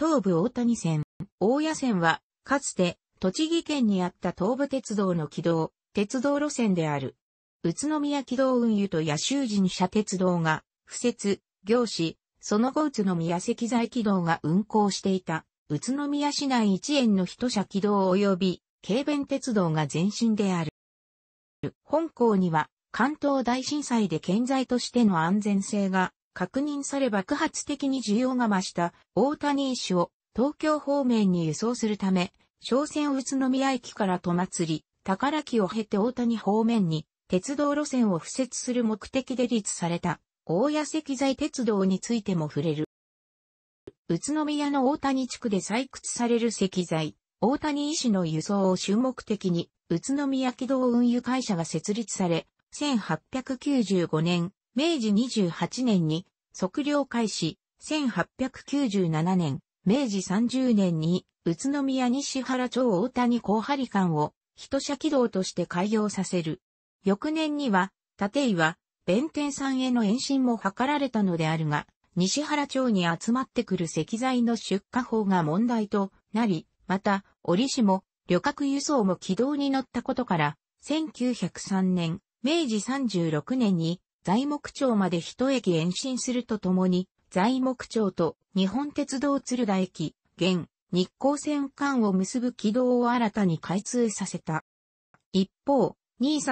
東武大谷線、大谷線は、かつて、栃木県にあった東武鉄道の軌道、鉄道路線である。宇都宮軌道運輸と野州人社鉄道が、敷設、業市、その後宇都宮石材軌道が運行していた、宇都宮市内一円の一社軌道及び、軽便鉄道が前身である。本校には、関東大震災で建材としての安全性が確認され爆発的に需要が増した大谷石を東京方面に輸送するため、商船宇都宮駅から戸祭り、宝木を経て大谷方面に鉄道路線を敷設する目的で立された大谷石材鉄道についても触れる。宇都宮の大谷地区で採掘される石材、大谷石の輸送を主目的に宇都宮軌道運輸会社が設立され、1895年、明治28年に測量開始、1897年、明治30年に宇都宮西原町大谷小張間を人車軌道として開業させる。翌年には、立岩、弁天山への延伸も図られたのであるが、西原町に集まってくる石材の出荷法が問題となり、また、折しも旅客輸送も軌道に乗ったことから、1903年、明治36年に材木町まで一駅延伸するとともに、材木町と日本鉄道鶴田駅、現、日光線間を結ぶ軌道を新たに開通させた。一方、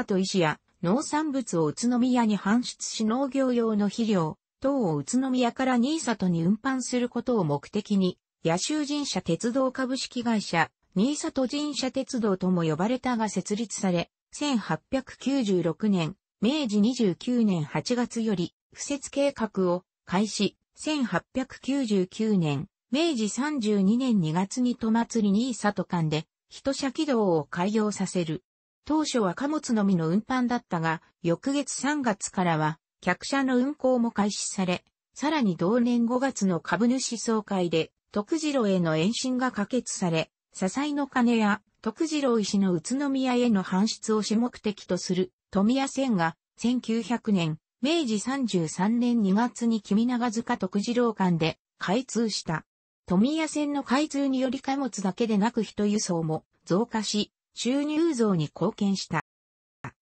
と医石や農産物を宇都宮に搬出し農業用の肥料等を宇都宮から新里に運搬することを目的に、野州神社鉄道株式会社、新里神社鉄道とも呼ばれたが設立され、1896年、明治29年8月より、不設計画を開始、1899年、明治32年2月に戸祭りに里間で、人車軌道を開業させる。当初は貨物のみの運搬だったが、翌月3月からは、客車の運行も開始され、さらに同年5月の株主総会で、徳次郎への延伸が可決され、支えの金や徳次郎医師の宇都宮への搬出を主目的とする富谷線が、1900年、明治33年2月に君長塚徳次郎間で開通した。富谷線の開通により貨物だけでなく人輸送も増加し、収入増に貢献した。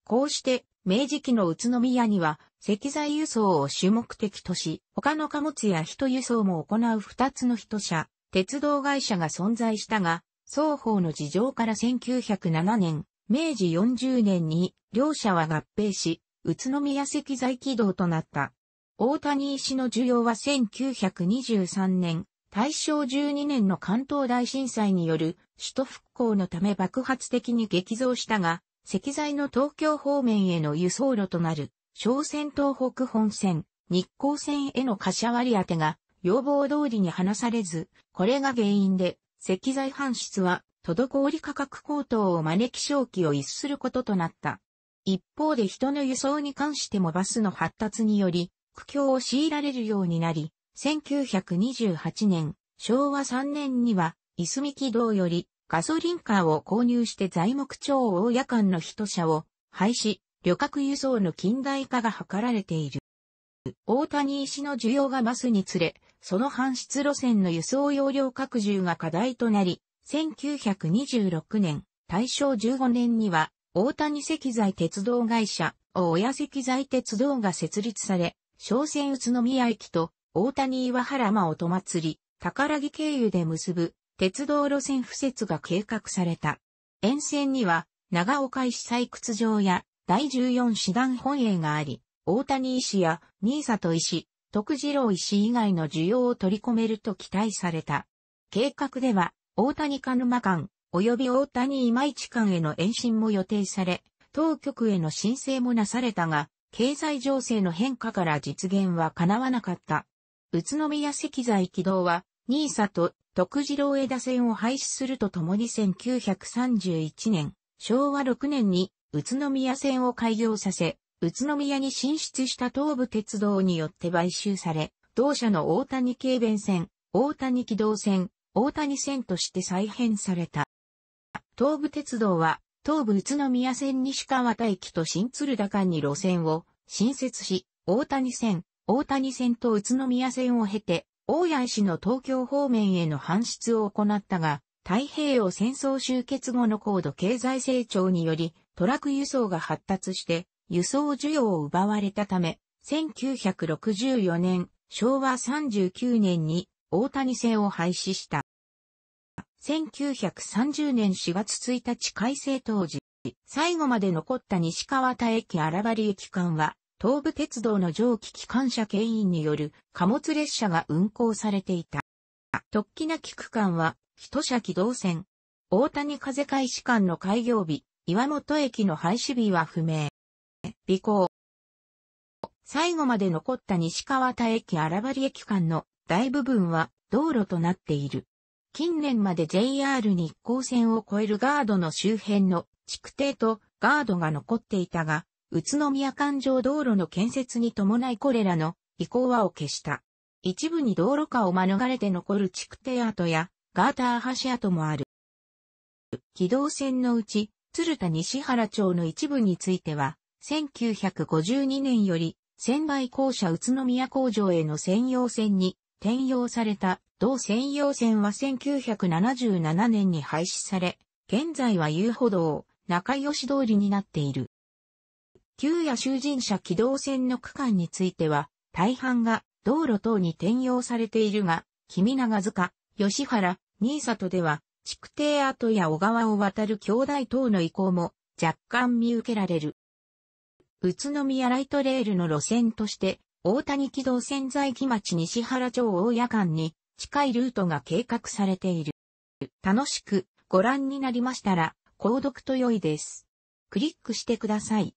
こうして、明治期の宇都宮には石材輸送を主目的とし、他の貨物や人輸送も行う二つの人社、鉄道会社が存在したが、双方の事情から1907年、明治40年に両社は合併し、宇都宮石材軌道となった。大谷石の需要は1923年、大正12年の関東大震災による首都復興のため爆発的に激増したが、石材の東京方面への輸送路となる、小仙東北本線、日光線への貸し割り当てが要望通りに話されず、これが原因で、石材搬出は滞り価格高騰を招き消費を逸することとなった。一方で人の輸送に関してもバスの発達により、苦境を強いられるようになり、1928年、昭和3年には、いすみ軌道より、ガソリンカーを購入して材木町大夜間の人車を廃止、旅客輸送の近代化が図られている。大谷石の需要が増すにつれ、その搬出路線の輸送容量拡充が課題となり、1926年、大正15年には、大谷石材鉄道会社、大谷石材鉄道が設立され、商船宇都宮駅と大谷岩原間をと祭り、宝木経由で結ぶ鉄道路線敷設が計画された。沿線には長岡石採掘場や第14師団本営があり、大谷石や新里石、徳次郎石以外の需要を取り込めると期待された。計画では大谷鹿沼間、及び大谷今市間への延伸も予定され、当局への申請もなされたが、経済情勢の変化から実現は叶わなかった。宇都宮石材軌道は、ニーサと徳次郎枝線を廃止するとともに1931年、昭和6年に宇都宮線を開業させ、宇都宮に進出した東武鉄道によって買収され、同社の大谷軽便線、大谷軌道線、大谷線として再編された。東武鉄道は、東武宇都宮線西川田駅と新鶴田間に路線を新設し、大谷線、大谷線と宇都宮線を経て、大谷市の東京方面への搬出を行ったが、太平洋戦争終結後の高度経済成長により、トラック輸送が発達して、輸送需要を奪われたため、1964年、昭和39年に大谷制を廃止した。1930年4月1日改正当時、最後まで残った西川田駅荒張駅間は、東武鉄道の蒸気機関車牽引による貨物列車が運行されていた。突起なき区間は、一車機動線。大谷風開始間の開業日、岩本駅の廃止日は不明。尾行。最後まで残った西川田駅荒張駅間の大部分は道路となっている。近年まで JR 日光線を越えるガードの周辺の築堤とガードが残っていたが、宇都宮環状道路の建設に伴いこれらの移行はを消した。一部に道路化を免れて残る築堤跡やガーター橋跡もある。軌道線のうち、鶴田西原町の一部については、1952年より仙台校舎宇都宮工場への専用線に転用された同専用線は1977年に廃止され、現在は遊歩道、中吉通りになっている。旧野囚人車機動線の区間については、大半が道路等に転用されているが、君長塚、吉原、新里では、築堤跡や小川を渡る兄弟等の意向も若干見受けられる。宇都宮ライトレールの路線として大谷軌道潜在木町西原町大谷間に近いルートが計画されている。楽しくご覧になりましたら、購読と良いです。クリックしてください。